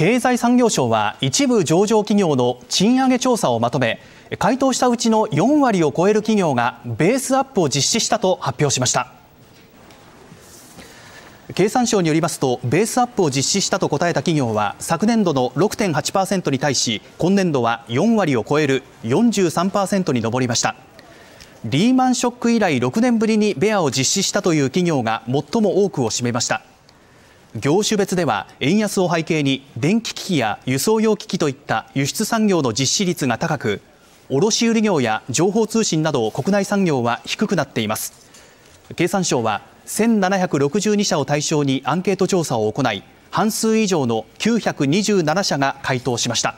経済産業省は一部上場企業の賃上げ調査をまとめ回答したうちの4割を超える企業がベースアップを実施したと発表しました経産省によりますとベースアップを実施したと答えた企業は昨年度の6.8%に対し今年度は4割を超える43%に上りましたリーマンショック以来6年ぶりにベアを実施したという企業が最も多くを占めました業種別では円安を背景に電気機器や輸送用機器といった輸出産業の実施率が高く卸売業や情報通信など国内産業は低くなっています経産省は1762社を対象にアンケート調査を行い半数以上の927社が回答しました